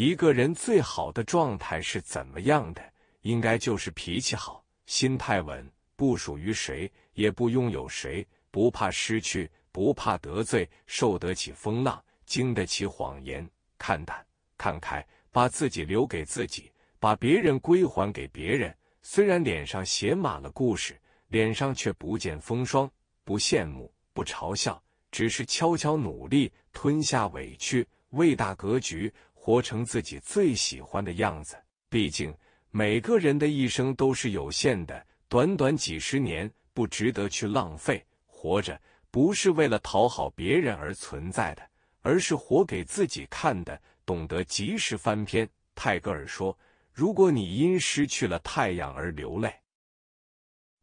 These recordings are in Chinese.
一个人最好的状态是怎么样的？应该就是脾气好，心态稳，不属于谁，也不拥有谁，不怕失去，不怕得罪，受得起风浪，经得起谎言，看淡，看开，把自己留给自己，把别人归还给别人。虽然脸上写满了故事，脸上却不见风霜。不羡慕，不嘲笑，只是悄悄努力，吞下委屈，为大格局。活成自己最喜欢的样子。毕竟每个人的一生都是有限的，短短几十年，不值得去浪费。活着不是为了讨好别人而存在的，而是活给自己看的。懂得及时翻篇。泰戈尔说：“如果你因失去了太阳而流泪，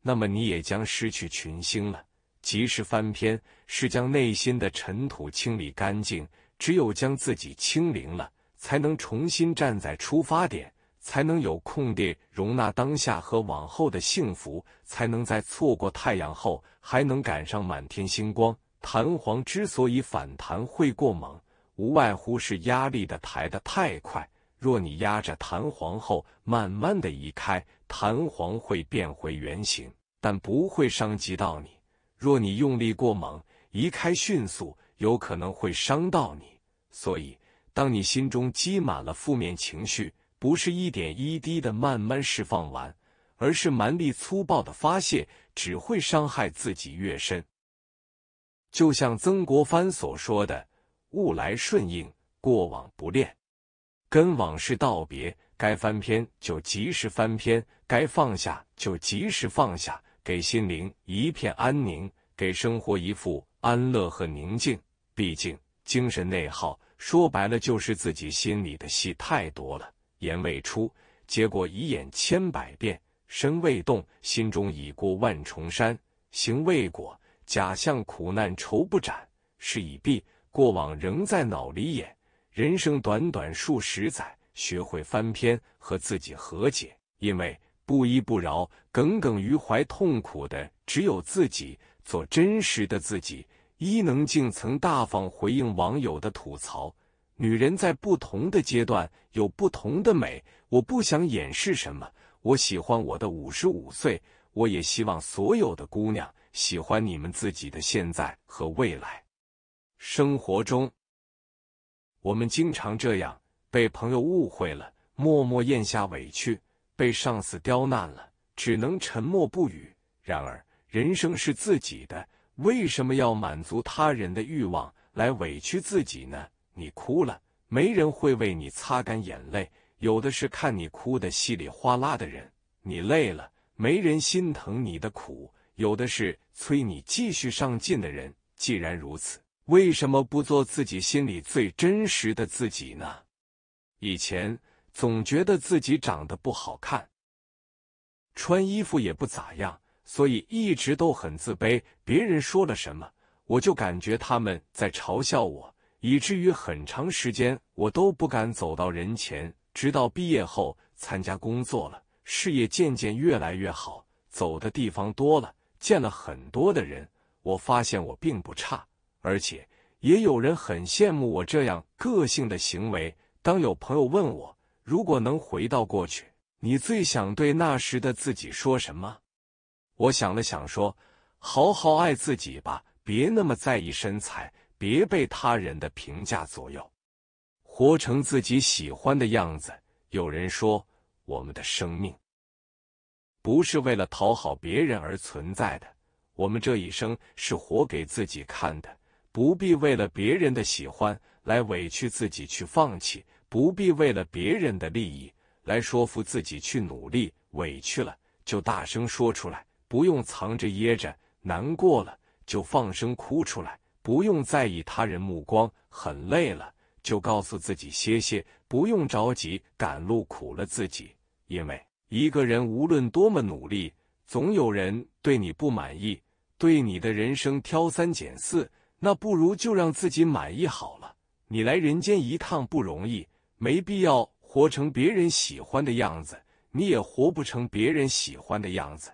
那么你也将失去群星了。”及时翻篇是将内心的尘土清理干净。只有将自己清零了。才能重新站在出发点，才能有空地容纳当下和往后的幸福，才能在错过太阳后还能赶上满天星光。弹簧之所以反弹会过猛，无外乎是压力的抬得太快。若你压着弹簧后慢慢的移开，弹簧会变回原形，但不会伤及到你。若你用力过猛，移开迅速，有可能会伤到你。所以。当你心中积满了负面情绪，不是一点一滴的慢慢释放完，而是蛮力粗暴的发泄，只会伤害自己越深。就像曾国藩所说的：“物来顺应，过往不恋。”跟往事道别，该翻篇就及时翻篇，该放下就及时放下，给心灵一片安宁，给生活一副安乐和宁静。毕竟，精神内耗。说白了，就是自己心里的戏太多了。言未出，结果已演千百遍；身未动，心中已过万重山。行未果，假象苦难愁不展。事已毕，过往仍在脑里演。人生短短数十载，学会翻篇，和自己和解。因为不依不饶、耿耿于怀、痛苦的只有自己。做真实的自己。伊能静曾大方回应网友的吐槽：“女人在不同的阶段有不同的美，我不想掩饰什么。我喜欢我的五十五岁，我也希望所有的姑娘喜欢你们自己的现在和未来。”生活中，我们经常这样：被朋友误会了，默默咽下委屈；被上司刁难了，只能沉默不语。然而，人生是自己的。为什么要满足他人的欲望来委屈自己呢？你哭了，没人会为你擦干眼泪，有的是看你哭的稀里哗啦的人；你累了，没人心疼你的苦，有的是催你继续上进的人。既然如此，为什么不做自己心里最真实的自己呢？以前总觉得自己长得不好看，穿衣服也不咋样。所以一直都很自卑，别人说了什么，我就感觉他们在嘲笑我，以至于很长时间我都不敢走到人前。直到毕业后参加工作了，事业渐渐越来越好，走的地方多了，见了很多的人，我发现我并不差，而且也有人很羡慕我这样个性的行为。当有朋友问我，如果能回到过去，你最想对那时的自己说什么？我想了想，说：“好好爱自己吧，别那么在意身材，别被他人的评价左右，活成自己喜欢的样子。”有人说：“我们的生命不是为了讨好别人而存在的，我们这一生是活给自己看的。不必为了别人的喜欢来委屈自己去放弃，不必为了别人的利益来说服自己去努力。委屈了，就大声说出来。”不用藏着掖着，难过了就放声哭出来；不用在意他人目光，很累了就告诉自己歇歇；不用着急赶路，苦了自己。因为一个人无论多么努力，总有人对你不满意，对你的人生挑三拣四。那不如就让自己满意好了。你来人间一趟不容易，没必要活成别人喜欢的样子，你也活不成别人喜欢的样子。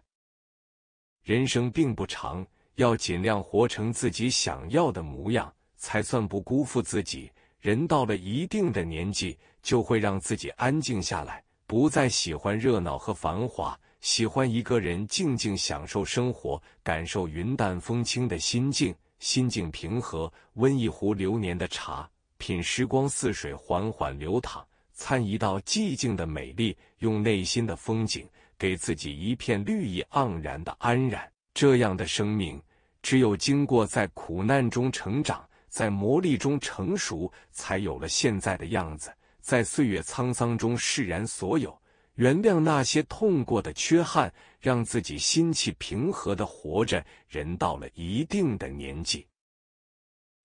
人生并不长，要尽量活成自己想要的模样，才算不辜负自己。人到了一定的年纪，就会让自己安静下来，不再喜欢热闹和繁华，喜欢一个人静静享受生活，感受云淡风轻的心境。心境平和，温一壶流年的茶，品时光似水缓缓流淌，参一道寂静的美丽，用内心的风景。给自己一片绿意盎然的安然，这样的生命，只有经过在苦难中成长，在磨砺中成熟，才有了现在的样子。在岁月沧桑中释然所有，原谅那些痛过的缺憾，让自己心气平和的活着。人到了一定的年纪，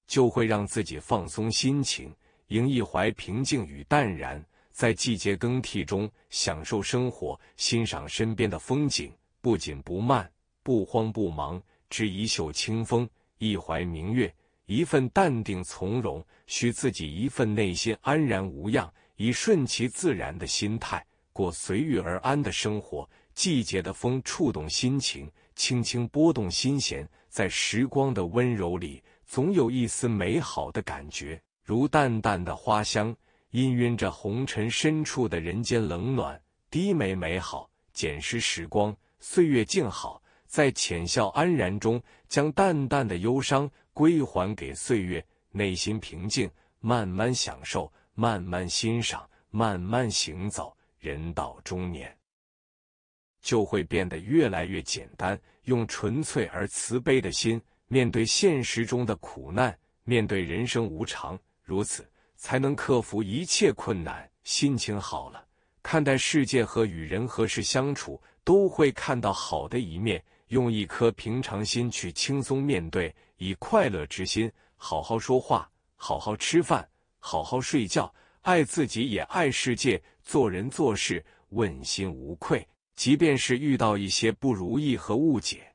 就会让自己放松心情，迎一怀平静与淡然。在季节更替中享受生活，欣赏身边的风景，不紧不慢，不慌不忙，执一袖清风，一怀明月，一份淡定从容，许自己一份内心安然无恙，以顺其自然的心态过随遇而安的生活。季节的风触动心情，轻轻拨动心弦，在时光的温柔里，总有一丝美好的感觉，如淡淡的花香。氤氲着红尘深处的人间冷暖，低眉美好，捡拾时光，岁月静好，在浅笑安然中，将淡淡的忧伤归还给岁月，内心平静，慢慢享受，慢慢欣赏，慢慢行走。人到中年，就会变得越来越简单，用纯粹而慈悲的心，面对现实中的苦难，面对人生无常，如此。才能克服一切困难。心情好了，看待世界和与人和事相处，都会看到好的一面。用一颗平常心去轻松面对，以快乐之心，好好说话，好好吃饭，好好睡觉。爱自己也爱世界，做人做事问心无愧。即便是遇到一些不如意和误解，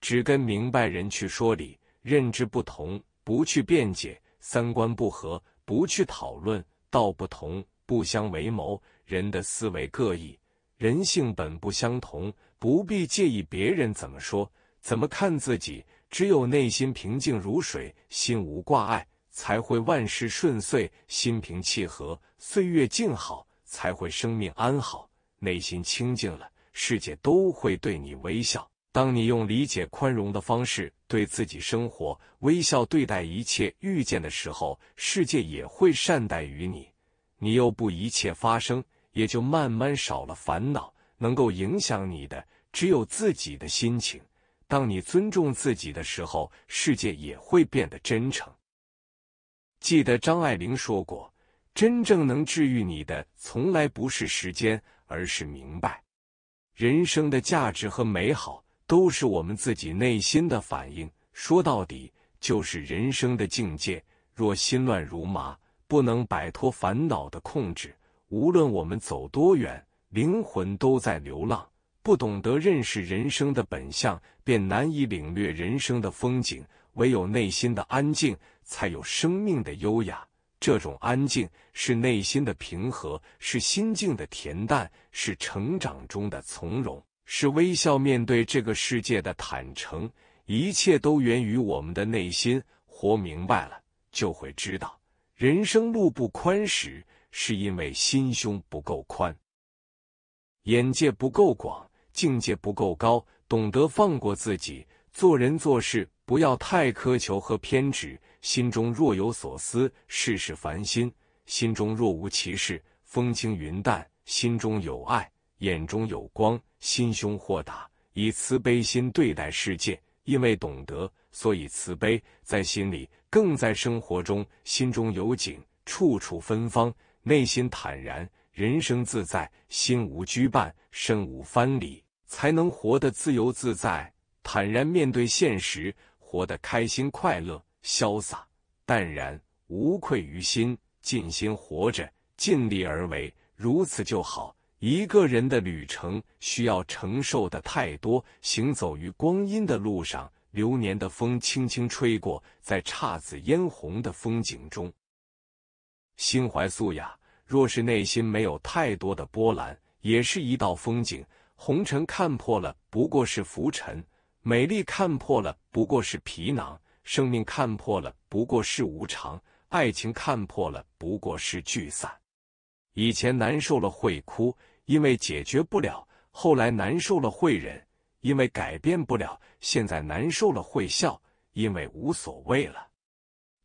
只跟明白人去说理，认知不同，不去辩解。三观不合，不去讨论；道不同，不相为谋。人的思维各异，人性本不相同，不必介意别人怎么说、怎么看自己。只有内心平静如水，心无挂碍，才会万事顺遂；心平气和，岁月静好，才会生命安好。内心清静了，世界都会对你微笑。当你用理解、宽容的方式对自己生活微笑对待一切遇见的时候，世界也会善待于你。你又不一切发生，也就慢慢少了烦恼。能够影响你的，只有自己的心情。当你尊重自己的时候，世界也会变得真诚。记得张爱玲说过：“真正能治愈你的，从来不是时间，而是明白人生的价值和美好。”都是我们自己内心的反应，说到底就是人生的境界。若心乱如麻，不能摆脱烦恼的控制，无论我们走多远，灵魂都在流浪。不懂得认识人生的本相，便难以领略人生的风景。唯有内心的安静，才有生命的优雅。这种安静是内心的平和，是心境的恬淡，是成长中的从容。是微笑面对这个世界的坦诚，一切都源于我们的内心。活明白了，就会知道，人生路不宽时，是因为心胸不够宽，眼界不够广，境界不够高。懂得放过自己，做人做事不要太苛求和偏执。心中若有所思，事事烦心；心中若无其事，风轻云淡。心中有爱。眼中有光，心胸豁达，以慈悲心对待世界。因为懂得，所以慈悲。在心里，更在生活中。心中有景，处处芬芳；内心坦然，人生自在。心无拘绊，身无藩篱，才能活得自由自在，坦然面对现实，活得开心快乐、潇洒淡然，无愧于心。尽心活着，尽力而为，如此就好。一个人的旅程需要承受的太多，行走于光阴的路上，流年的风轻轻吹过，在姹紫嫣红的风景中，心怀素雅。若是内心没有太多的波澜，也是一道风景。红尘看破了，不过是浮尘；美丽看破了，不过是皮囊；生命看破了，不过是无常；爱情看破了，不过是聚散。以前难受了会哭，因为解决不了；后来难受了会忍，因为改变不了；现在难受了会笑，因为无所谓了。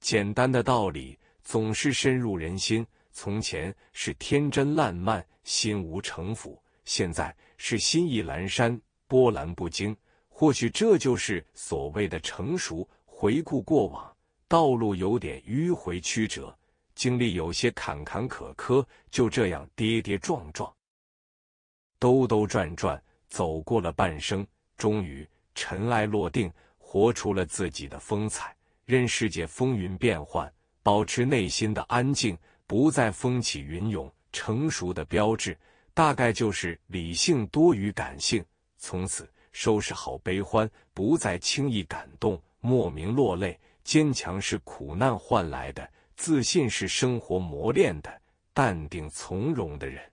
简单的道理总是深入人心。从前是天真烂漫，心无城府；现在是心意阑珊，波澜不惊。或许这就是所谓的成熟。回顾过往，道路有点迂回曲折。经历有些坎坎坷坷，就这样跌跌撞撞、兜兜转转，走过了半生，终于尘埃落定，活出了自己的风采。任世界风云变幻，保持内心的安静，不再风起云涌。成熟的标志，大概就是理性多于感性。从此收拾好悲欢，不再轻易感动、莫名落泪。坚强是苦难换来的。自信是生活磨练的，淡定从容的人，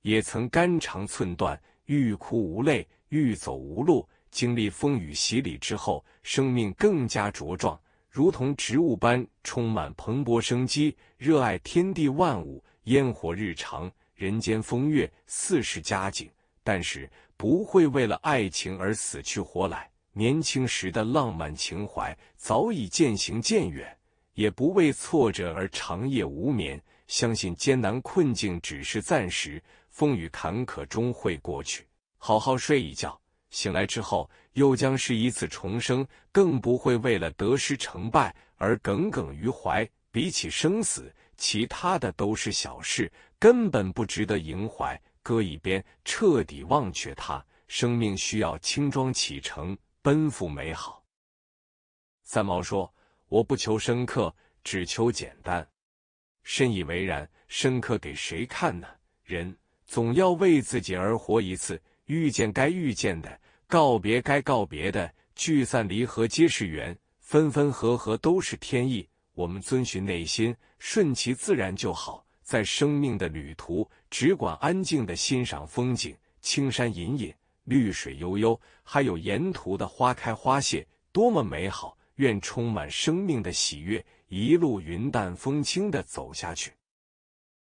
也曾肝肠寸断，欲哭无泪，欲走无路。经历风雨洗礼之后，生命更加茁壮，如同植物般充满蓬勃生机，热爱天地万物，烟火日常，人间风月，四是佳景。但是不会为了爱情而死去活来，年轻时的浪漫情怀早已渐行渐远。也不为挫折而长夜无眠，相信艰难困境只是暂时，风雨坎坷终会过去。好好睡一觉，醒来之后又将是一次重生，更不会为了得失成败而耿耿于怀。比起生死，其他的都是小事，根本不值得萦怀，搁一边，彻底忘却它。生命需要轻装启程，奔赴美好。三毛说。我不求深刻，只求简单。深以为然。深刻给谁看呢？人总要为自己而活一次，遇见该遇见的，告别该告别的，聚散离合皆是缘，分分合合都是天意。我们遵循内心，顺其自然就好。在生命的旅途，只管安静的欣赏风景，青山隐隐，绿水悠悠，还有沿途的花开花谢，多么美好。愿充满生命的喜悦，一路云淡风轻的走下去。